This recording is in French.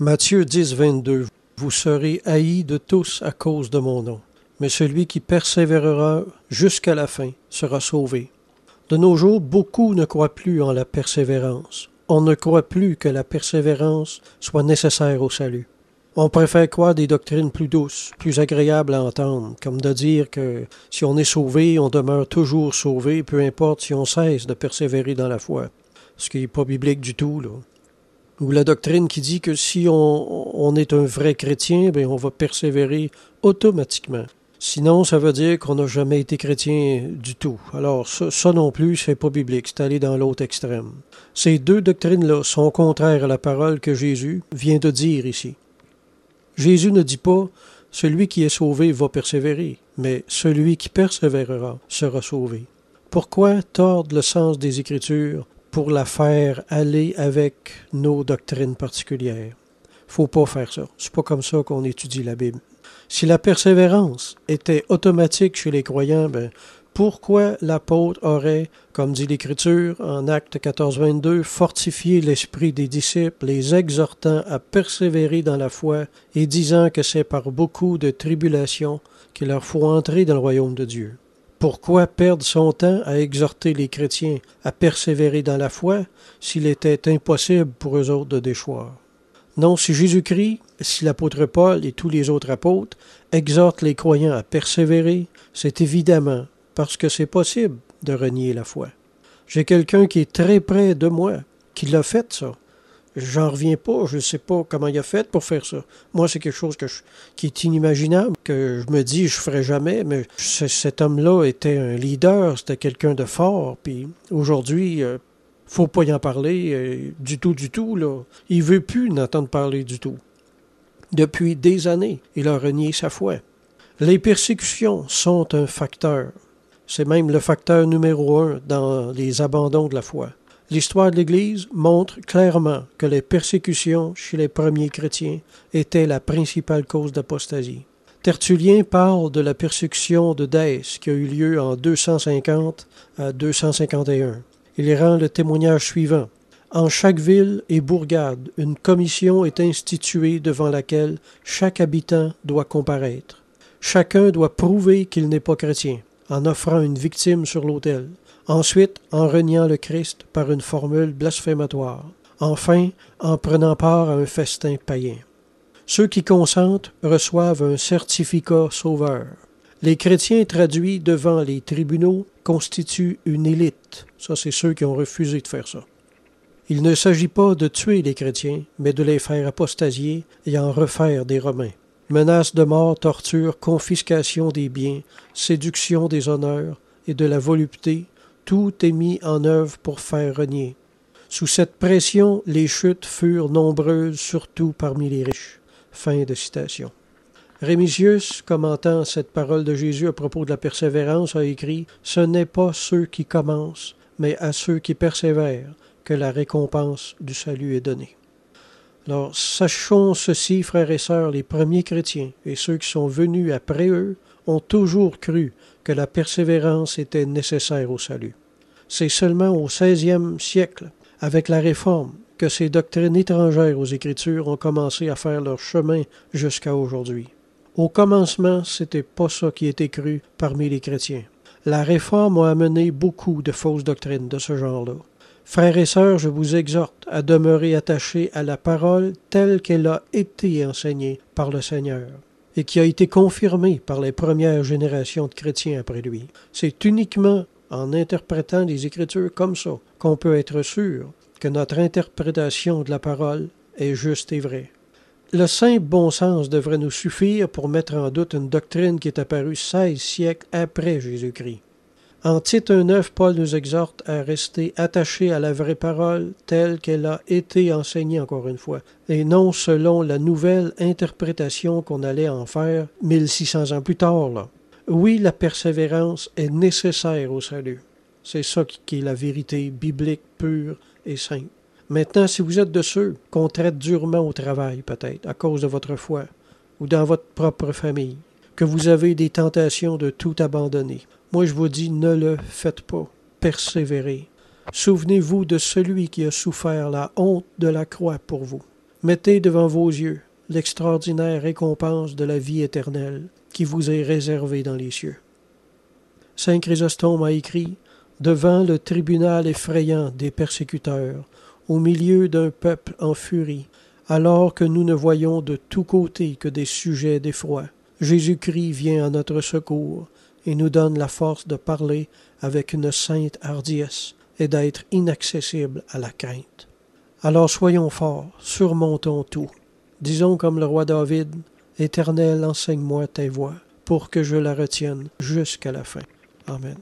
Matthieu 10, 22. Vous serez haïs de tous à cause de mon nom, mais celui qui persévérera jusqu'à la fin sera sauvé. De nos jours, beaucoup ne croient plus en la persévérance. On ne croit plus que la persévérance soit nécessaire au salut. On préfère croire des doctrines plus douces, plus agréables à entendre, comme de dire que si on est sauvé, on demeure toujours sauvé, peu importe si on cesse de persévérer dans la foi. Ce qui n'est pas biblique du tout, là ou la doctrine qui dit que si on, est un vrai chrétien, ben, on va persévérer automatiquement. Sinon, ça veut dire qu'on n'a jamais été chrétien du tout. Alors, ça, non plus, c'est pas biblique, c'est aller dans l'autre extrême. Ces deux doctrines-là sont contraires à la parole que Jésus vient de dire ici. Jésus ne dit pas celui qui est sauvé va persévérer, mais celui qui persévérera sera sauvé. Pourquoi tordre le sens des Écritures pour la faire aller avec nos doctrines particulières. Faut pas faire ça. C'est pas comme ça qu'on étudie la Bible. Si la persévérance était automatique chez les croyants, ben, pourquoi l'apôtre aurait, comme dit l'Écriture en Acte 14, 22, fortifié l'esprit des disciples, les exhortant à persévérer dans la foi et disant que c'est par beaucoup de tribulations qu'il leur faut entrer dans le royaume de Dieu. Pourquoi perdre son temps à exhorter les chrétiens à persévérer dans la foi s'il était impossible pour eux autres de déchoir? Non, si Jésus-Christ, si l'apôtre Paul et tous les autres apôtres exhortent les croyants à persévérer, c'est évidemment parce que c'est possible de renier la foi. J'ai quelqu'un qui est très près de moi, qui l'a fait ça. J'en reviens pas, je sais pas comment il a fait pour faire ça. Moi, c'est quelque chose que qui est inimaginable, que je me dis, je ne ferai jamais, mais cet homme-là était un leader, c'était quelqu'un de fort, puis aujourd'hui, euh, faut pas y en parler euh, du tout, du tout, là. Il veut plus n'entendre parler du tout. Depuis des années, il a renié sa foi. Les persécutions sont un facteur. C'est même le facteur numéro un dans les abandons de la foi. L'histoire de l'Église montre clairement que les persécutions chez les premiers chrétiens étaient la principale cause d'apostasie. Tertullien parle de la persécution de Daïs qui a eu lieu en 250 à 251. Il rend le témoignage suivant. En chaque ville et bourgade, une commission est instituée devant laquelle chaque habitant doit comparaître. Chacun doit prouver qu'il n'est pas chrétien en offrant une victime sur l'autel, ensuite en reniant le Christ par une formule blasphématoire, enfin en prenant part à un festin païen. Ceux qui consentent reçoivent un certificat sauveur. Les chrétiens traduits devant les tribunaux constituent une élite. Ça, c'est ceux qui ont refusé de faire ça. Il ne s'agit pas de tuer les chrétiens, mais de les faire apostasier et en refaire des Romains menaces de mort, torture, confiscation des biens, séduction des honneurs et de la volupté, tout est mis en œuvre pour faire renier. Sous cette pression, les chutes furent nombreuses, surtout parmi les riches. Fin de citation. Rémisius, commentant cette parole de Jésus à propos de la persévérance, a écrit Ce n'est pas ceux qui commencent, mais à ceux qui persévèrent que la récompense du salut est donnée. Alors, sachons ceci, frères et sœurs, les premiers chrétiens et ceux qui sont venus après eux ont toujours cru que la persévérance était nécessaire au salut. C'est seulement au XVIe siècle, avec la Réforme, que ces doctrines étrangères aux Écritures ont commencé à faire leur chemin jusqu'à aujourd'hui. Au commencement, c'était pas ça qui était cru parmi les chrétiens. La Réforme a amené beaucoup de fausses doctrines de ce genre-là. Frères et sœurs, je vous exhorte à demeurer attachés à la parole telle qu'elle a été enseignée par le Seigneur et qui a été confirmée par les premières générations de chrétiens après lui. C'est uniquement en interprétant les Écritures comme ça qu'on peut être sûr que notre interprétation de la parole est juste et vraie. Le simple bon sens devrait nous suffire pour mettre en doute une doctrine qui est apparue seize siècles après Jésus-Christ. En titre 1.9, Paul nous exhorte à rester attachés à la vraie parole telle qu'elle a été enseignée encore une fois, et non selon la nouvelle interprétation qu'on allait en faire 1600 ans plus tard. Oui, la persévérance est nécessaire au salut. C'est ça qui est la vérité biblique pure et sainte. Maintenant, si vous êtes de ceux qu'on traite durement au travail, peut-être, à cause de votre foi, ou dans votre propre famille, que vous avez des tentations de tout abandonner, moi, je vous dis, ne le faites pas. Persévérez. Souvenez-vous de celui qui a souffert la honte de la croix pour vous. Mettez devant vos yeux l'extraordinaire récompense de la vie éternelle qui vous est réservée dans les cieux. Saint Chrysostome a écrit Devant le tribunal effrayant des persécuteurs, au milieu d'un peuple en furie, alors que nous ne voyons de tous côtés que des sujets d'effroi, Jésus-Christ vient à notre secours, et nous donne la force de parler avec une sainte hardiesse et d'être inaccessible à la crainte. Alors soyons forts, surmontons tout. Disons comme le roi David, Éternel, enseigne-moi tes voies, pour que je la retienne jusqu'à la fin. Amen.